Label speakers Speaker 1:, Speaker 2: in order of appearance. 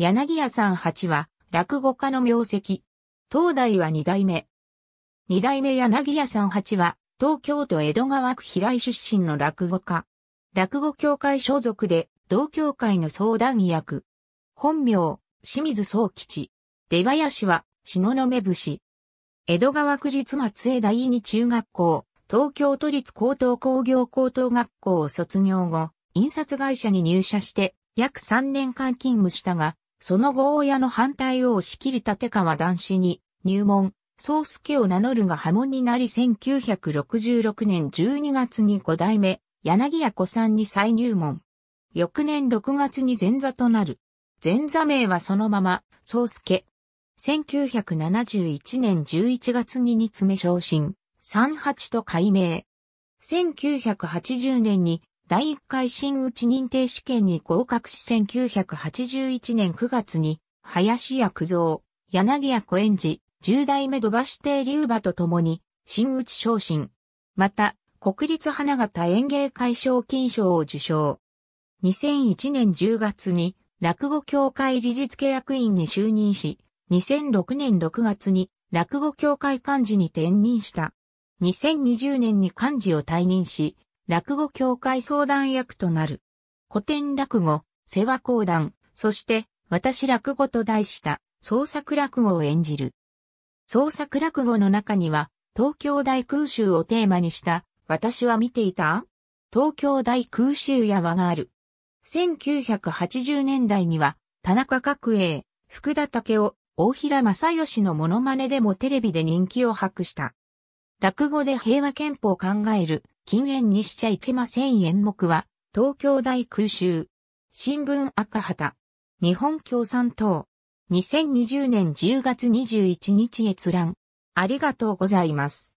Speaker 1: 柳谷さん八は、落語家の名跡。東大は二代目。二代目柳谷さん八は、東京都江戸川区平井出身の落語家。落語協会所属で、同協会の相談役。本名、清水総吉。出林は、篠目節。江戸川区立松江第二中学校、東京都立高等工業高等学校を卒業後、印刷会社に入社して、約3年間勤務したが、その後親の反対を押し切り立川男子に入門、宗介を名乗るが波紋になり1966年12月に5代目、柳屋子さんに再入門。翌年6月に前座となる。前座名はそのまま、宗介。1971年11月に2つ目昇進、38と改名。1980年に第1回新内認定試験に合格し1981年9月に、林家久蔵、柳家小園寺、十代目土橋邸龍馬と共に、新内昇進。また、国立花形演芸会賞金賞を受賞。2001年10月に、落語協会理事付役員に就任し、2006年6月に、落語協会幹事に転任した。2020年に幹事を退任し、落語協会相談役となる。古典落語、世話講談、そして私落語と題した創作落語を演じる。創作落語の中には東京大空襲をテーマにした私は見ていた東京大空襲や和がある。1980年代には田中角栄、福田武雄、大平正義のモノマネでもテレビで人気を博した。落語で平和憲法を考える禁煙にしちゃいけません演目は、東京大空襲。新聞赤旗。日本共産党。2020年10月21日閲覧。ありがとうございます。